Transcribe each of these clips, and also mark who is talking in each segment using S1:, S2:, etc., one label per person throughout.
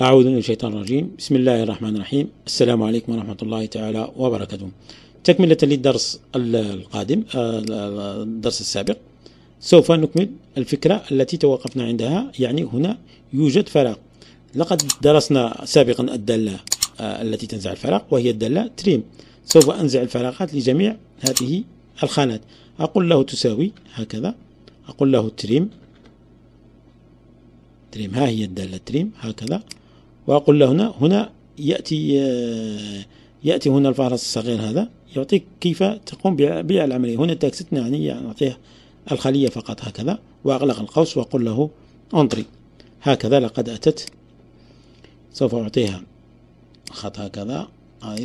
S1: أعوذ من الشيطان الرجيم بسم الله الرحمن الرحيم السلام عليكم ورحمة الله تعالى وبركاته تكملة للدرس القادم آه، الدرس السابق سوف نكمل الفكرة التي توقفنا عندها يعني هنا يوجد فراغ لقد درسنا سابقا الدالة آه، التي تنزع الفراغ وهي الدالة تريم سوف أنزع الفراغات لجميع هذه الخانات أقول له تساوي هكذا أقول له تريم تريم ها هي الدالة تريم هكذا وأقول له هنا هنا يأتي آه، يأتي هنا الفهرس الصغير هذا يعطيك كيف تقوم ببيع العملية هنا تاكستنا يعني نعطيه الخلية فقط هكذا وأغلق القوس وأقول له انطري هكذا لقد أتت سوف أعطيها خط هكذا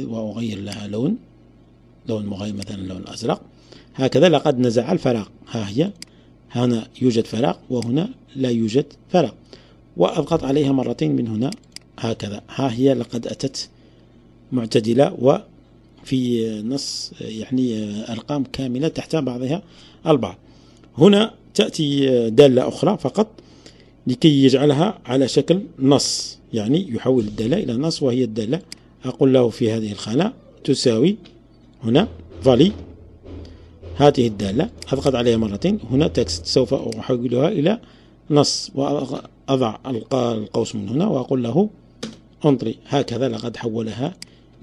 S1: وأغير لها لون لون مغير مثلا اللون الأزرق هكذا لقد نزع الفراغ ها هي هنا يوجد فراغ وهنا لا يوجد فراغ وأضغط عليها مرتين من هنا هكذا ها هي لقد أتت معتدلة وفي نص يعني أرقام كاملة تحت بعضها البعض هنا تأتي دالة أخرى فقط لكي يجعلها على شكل نص يعني يحول الدالة إلى نص وهي الدالة أقول له في هذه الخانة تساوي هنا فالي هذه الدالة أضغط عليها مرتين هنا تكست سوف أحولها إلى نص وأضع القوس من هنا وأقول له انظري هكذا لقد حولها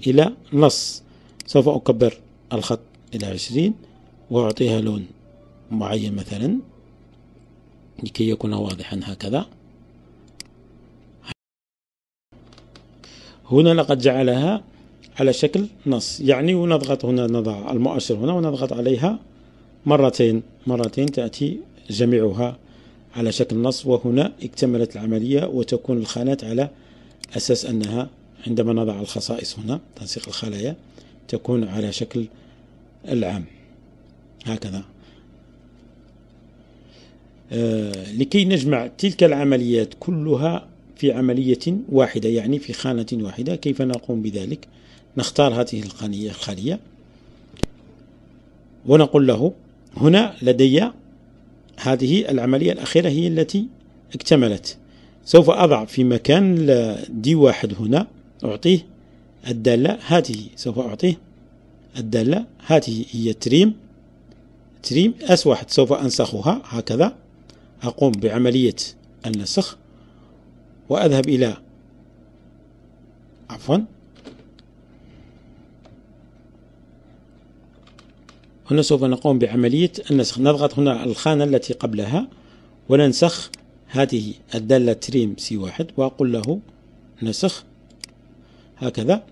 S1: إلى نص سوف أكبر الخط إلى عشرين وأعطيها لون معين مثلا لكي يكون واضحا هكذا هنا لقد جعلها على شكل نص يعني ونضغط هنا نضع المؤشر هنا ونضغط عليها مرتين مرتين تأتي جميعها على شكل نص وهنا اكتملت العملية وتكون الخانات على أساس أنها عندما نضع الخصائص هنا تنسيق الخلايا تكون على شكل العام هكذا آه لكي نجمع تلك العمليات كلها في عملية واحدة يعني في خانة واحدة كيف نقوم بذلك نختار هذه الخلية, الخلية ونقول له هنا لدي هذه العملية الأخيرة هي التي اكتملت سوف أضع في مكان دي واحد هنا أعطيه الدالة هاته سوف أعطيه الدالة هاته هي تريم تريم اس واحد سوف أنسخها هكذا أقوم بعملية النسخ وأذهب إلى عفوا هنا سوف نقوم بعملية النسخ نضغط هنا الخانة التي قبلها وننسخ هذه الدالة تريم سي واحد وأقول له نسخ هكذا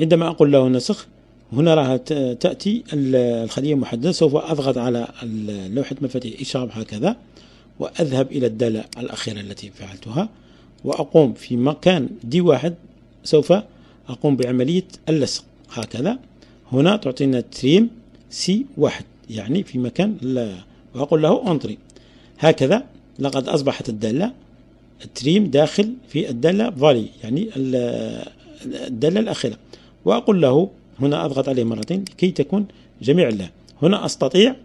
S1: عندما أقول له نسخ هنا راها تأتي الخلية المحددة سوف أضغط على لوحة مفاتيح إشراب هكذا وأذهب إلى الدالة الأخيرة التي فعلتها وأقوم في مكان دي واحد سوف أقوم بعملية اللصق هكذا هنا تعطينا تريم سي واحد يعني في مكان لا وأقول له أنطري هكذا لقد أصبحت الدالة التريم داخل في الدالة فالي يعني الدالة الأخيرة وأقول له هنا أضغط عليه مرتين لكي تكون جميع الله هنا أستطيع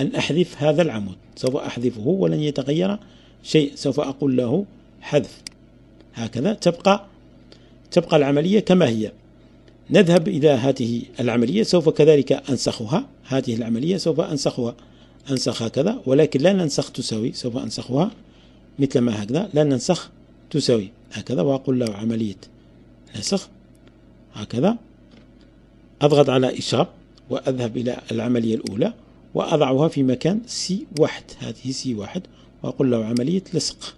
S1: أن أحذف هذا العمود سوف أحذفه ولن يتغير شيء سوف أقول له حذف هكذا تبقى تبقى العملية كما هي نذهب إلى هذه العملية سوف كذلك أنسخها هذه العملية سوف أنسخها أنسخ هكذا ولكن لا ننسخ تساوي سوف أنسخها مثل ما هكذا لا ننسخ تساوي هكذا وأقول له عملية نسخ هكذا أضغط على إشار وأذهب إلى العملية الأولى وأضعها في مكان سي واحد هذه سي واحد وأقول له عملية لصق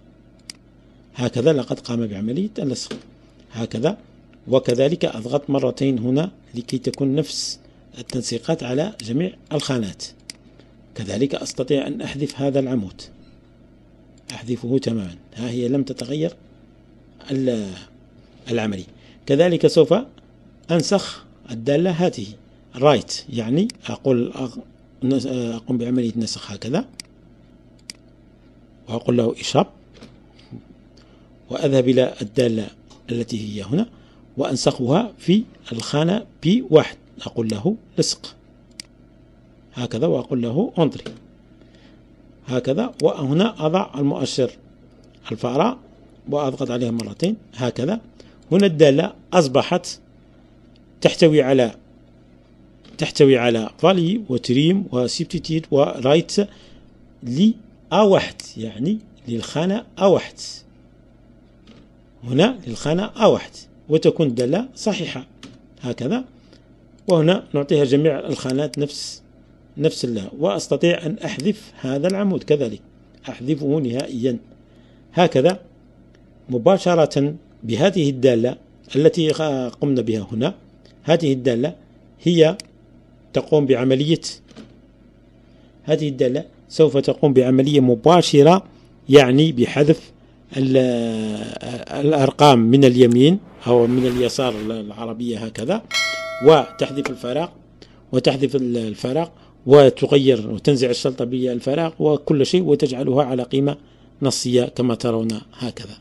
S1: هكذا لقد قام بعملية اللصق هكذا وكذلك أضغط مرتين هنا لكي تكون نفس التنسيقات على جميع الخانات كذلك أستطيع أن أحذف هذا العمود أحذفه تماما ها هي لم تتغير العملية كذلك سوف أنسخ الدالة هاته رايت يعني أقول أقوم بعملية نسخ هكذا وأقول له إشاب وأذهب إلى الدالة التي هي هنا وأنسخها في الخانة بي واحد أقول له لصق هكذا وأقول له انظري هكذا وهنا أضع المؤشر الفأرة وأضغط عليها مرتين هكذا هنا الدالة أصبحت تحتوي على تحتوي على فالي وتريم وسيبتيتيت ورايت لي أوحد يعني للخانة أوحد هنا للخانة أوحد وتكون الدالة صحيحة هكذا وهنا نعطيها جميع الخانات نفس نفس الله وأستطيع أن أحذف هذا العمود كذلك أحذفه نهائيا هكذا مباشرة بهذه الدالة التي قمنا بها هنا هذه الدالة هي تقوم بعملية هذه الدالة سوف تقوم بعملية مباشرة يعني بحذف الأرقام من اليمين أو من اليسار العربية هكذا وتحذف الفراغ وتحذف الفراغ وتغير وتنزع الشلطة بالفراغ وكل شيء وتجعلها على قيمة نصية كما ترون هكذا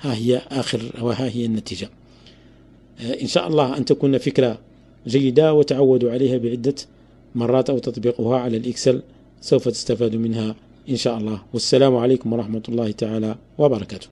S1: ها هي آخر وها هي النتيجة آه، إن شاء الله أن تكون فكرة جيدة وتعودوا عليها بعدة مرات أو تطبيقها على الإكسل سوف تستفادوا منها إن شاء الله والسلام عليكم ورحمة الله تعالى وبركاته